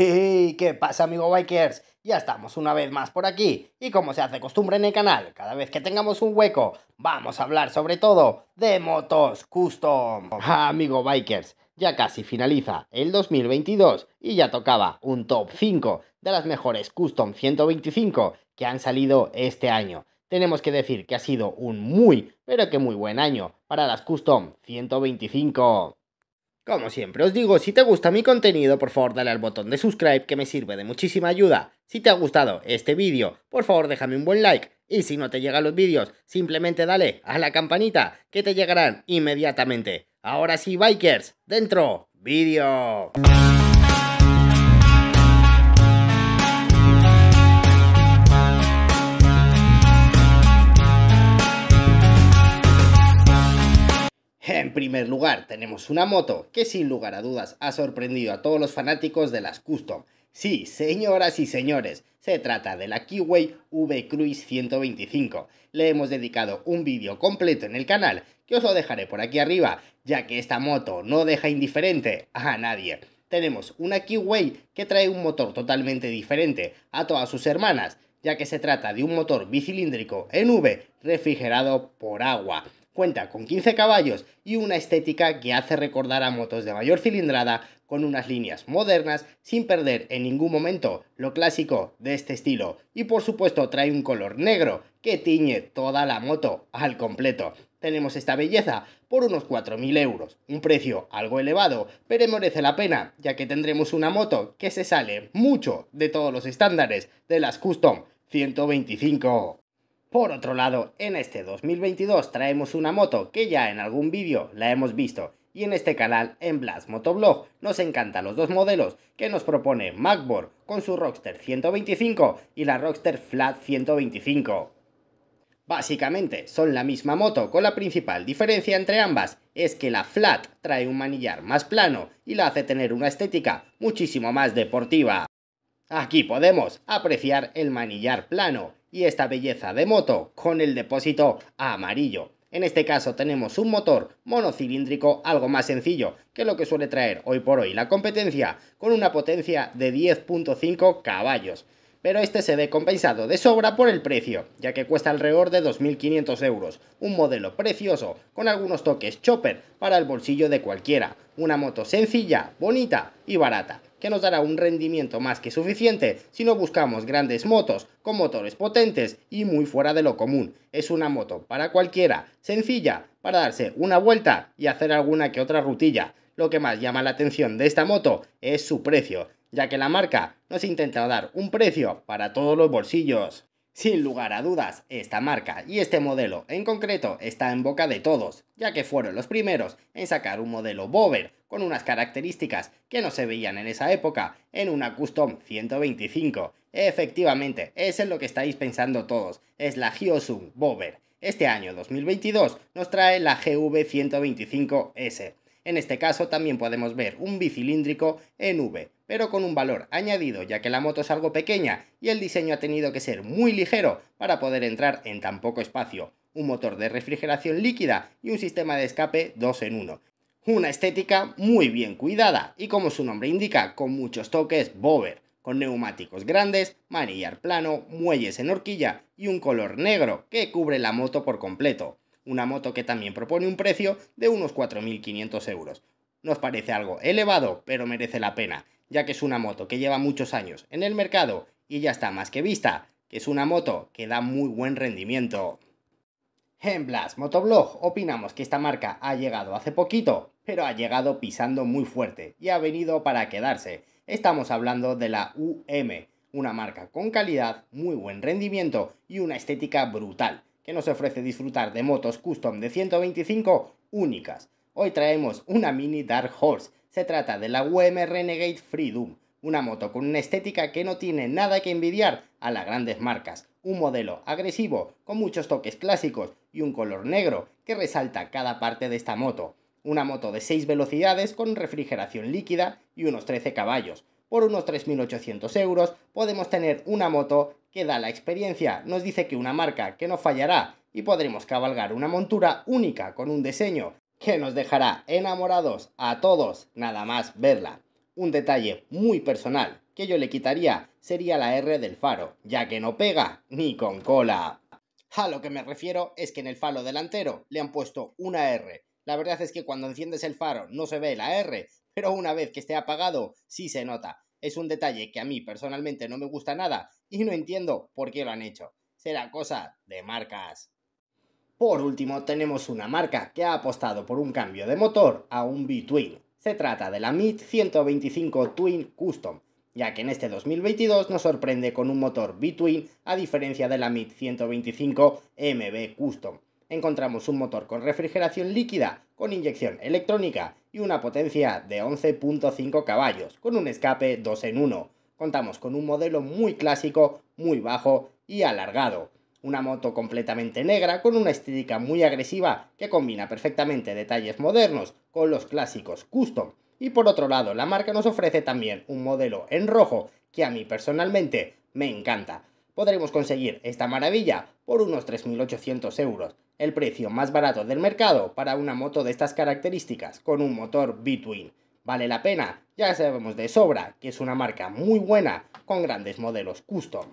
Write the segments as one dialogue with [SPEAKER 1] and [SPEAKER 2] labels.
[SPEAKER 1] ¿Qué pasa amigo bikers? Ya estamos una vez más por aquí y como se hace costumbre en el canal, cada vez que tengamos un hueco vamos a hablar sobre todo de motos custom. Ah, amigo bikers, ya casi finaliza el 2022 y ya tocaba un top 5 de las mejores custom 125 que han salido este año. Tenemos que decir que ha sido un muy, pero que muy buen año para las custom 125. Como siempre os digo, si te gusta mi contenido, por favor dale al botón de subscribe que me sirve de muchísima ayuda. Si te ha gustado este vídeo, por favor déjame un buen like. Y si no te llegan los vídeos, simplemente dale a la campanita que te llegarán inmediatamente. Ahora sí, bikers, dentro, vídeo. En primer lugar, tenemos una moto que sin lugar a dudas ha sorprendido a todos los fanáticos de las custom. Sí, señoras y señores, se trata de la Keyway V Cruise 125. Le hemos dedicado un vídeo completo en el canal, que os lo dejaré por aquí arriba, ya que esta moto no deja indiferente a nadie. Tenemos una Keyway que trae un motor totalmente diferente a todas sus hermanas, ya que se trata de un motor bicilíndrico en V refrigerado por agua Cuenta con 15 caballos y una estética que hace recordar a motos de mayor cilindrada con unas líneas modernas sin perder en ningún momento lo clásico de este estilo. Y por supuesto trae un color negro que tiñe toda la moto al completo. Tenemos esta belleza por unos 4.000 euros, un precio algo elevado, pero merece la pena, ya que tendremos una moto que se sale mucho de todos los estándares de las Custom 125. Por otro lado, en este 2022 traemos una moto que ya en algún vídeo la hemos visto y en este canal, en Blast Motoblog, nos encantan los dos modelos que nos propone MacBoard con su Rockster 125 y la Rockster Flat 125. Básicamente son la misma moto con la principal diferencia entre ambas es que la Flat trae un manillar más plano y la hace tener una estética muchísimo más deportiva. Aquí podemos apreciar el manillar plano y esta belleza de moto con el depósito amarillo. En este caso tenemos un motor monocilíndrico algo más sencillo que lo que suele traer hoy por hoy la competencia con una potencia de 10.5 caballos pero este se ve compensado de sobra por el precio, ya que cuesta alrededor de 2.500 euros, un modelo precioso, con algunos toques chopper para el bolsillo de cualquiera, una moto sencilla, bonita y barata, que nos dará un rendimiento más que suficiente si no buscamos grandes motos, con motores potentes y muy fuera de lo común. Es una moto para cualquiera, sencilla, para darse una vuelta y hacer alguna que otra rutilla. Lo que más llama la atención de esta moto es su precio, ya que la marca nos intenta dar un precio para todos los bolsillos. Sin lugar a dudas, esta marca y este modelo en concreto está en boca de todos, ya que fueron los primeros en sacar un modelo Bover con unas características que no se veían en esa época en una Custom 125. Efectivamente, es en lo que estáis pensando todos, es la Hyosung Bover. Este año 2022 nos trae la GV125S. En este caso también podemos ver un bicilíndrico en V pero con un valor añadido ya que la moto es algo pequeña y el diseño ha tenido que ser muy ligero para poder entrar en tan poco espacio, un motor de refrigeración líquida y un sistema de escape 2 en 1. Una estética muy bien cuidada y como su nombre indica, con muchos toques bober, con neumáticos grandes, manillar plano, muelles en horquilla y un color negro que cubre la moto por completo. Una moto que también propone un precio de unos 4.500 euros. Nos parece algo elevado, pero merece la pena ya que es una moto que lleva muchos años en el mercado y ya está más que vista, que es una moto que da muy buen rendimiento. En Blast Motoblog opinamos que esta marca ha llegado hace poquito, pero ha llegado pisando muy fuerte y ha venido para quedarse. Estamos hablando de la UM, una marca con calidad, muy buen rendimiento y una estética brutal, que nos ofrece disfrutar de motos custom de 125 únicas. Hoy traemos una Mini Dark Horse, se trata de la UM Renegade Freedom, una moto con una estética que no tiene nada que envidiar a las grandes marcas, un modelo agresivo con muchos toques clásicos y un color negro que resalta cada parte de esta moto. Una moto de 6 velocidades con refrigeración líquida y unos 13 caballos. Por unos 3.800 euros podemos tener una moto que da la experiencia, nos dice que una marca que no fallará y podremos cabalgar una montura única con un diseño que nos dejará enamorados a todos nada más verla. Un detalle muy personal que yo le quitaría sería la R del faro, ya que no pega ni con cola. A lo que me refiero es que en el faro delantero le han puesto una R. La verdad es que cuando enciendes el faro no se ve la R, pero una vez que esté apagado sí se nota. Es un detalle que a mí personalmente no me gusta nada y no entiendo por qué lo han hecho. Será cosa de marcas. Por último, tenemos una marca que ha apostado por un cambio de motor a un B-Twin. Se trata de la MIT 125 Twin Custom, ya que en este 2022 nos sorprende con un motor B-Twin a diferencia de la MIT 125 MB Custom. Encontramos un motor con refrigeración líquida, con inyección electrónica y una potencia de 11.5 caballos, con un escape 2 en 1. Contamos con un modelo muy clásico, muy bajo y alargado. Una moto completamente negra con una estética muy agresiva que combina perfectamente detalles modernos con los clásicos custom. Y por otro lado, la marca nos ofrece también un modelo en rojo que a mí personalmente me encanta. Podremos conseguir esta maravilla por unos 3.800 euros, el precio más barato del mercado para una moto de estas características con un motor B-Twin. Vale la pena, ya sabemos de sobra que es una marca muy buena con grandes modelos custom.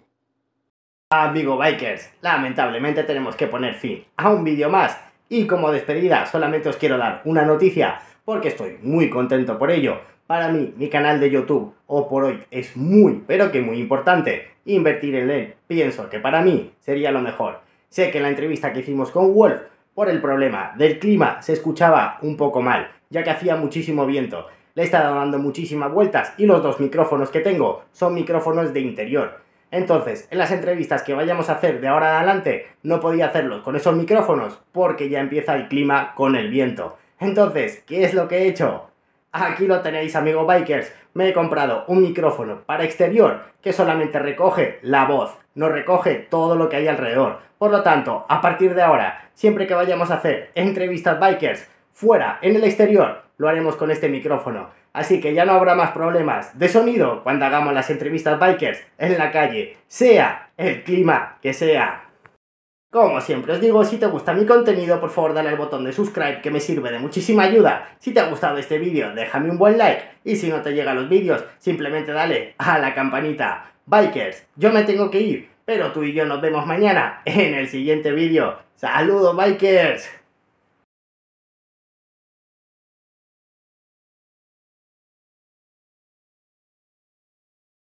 [SPEAKER 1] Amigo Bikers, lamentablemente tenemos que poner fin a un vídeo más y como despedida solamente os quiero dar una noticia porque estoy muy contento por ello. Para mí, mi canal de YouTube, o por hoy, es muy, pero que muy importante. Invertir en él, pienso que para mí sería lo mejor. Sé que en la entrevista que hicimos con Wolf, por el problema del clima, se escuchaba un poco mal, ya que hacía muchísimo viento. Le he estado dando muchísimas vueltas y los dos micrófonos que tengo son micrófonos de interior entonces, en las entrevistas que vayamos a hacer de ahora en adelante, no podía hacerlo con esos micrófonos porque ya empieza el clima con el viento. Entonces, ¿qué es lo que he hecho? Aquí lo tenéis, amigos bikers. Me he comprado un micrófono para exterior que solamente recoge la voz, no recoge todo lo que hay alrededor. Por lo tanto, a partir de ahora, siempre que vayamos a hacer entrevistas bikers fuera, en el exterior, lo haremos con este micrófono. Así que ya no habrá más problemas de sonido cuando hagamos las entrevistas bikers en la calle, sea el clima que sea. Como siempre os digo, si te gusta mi contenido, por favor dale al botón de subscribe que me sirve de muchísima ayuda. Si te ha gustado este vídeo, déjame un buen like. Y si no te llegan los vídeos, simplemente dale a la campanita. Bikers, yo me tengo que ir, pero tú y yo nos vemos mañana en el siguiente vídeo. ¡Saludos, bikers!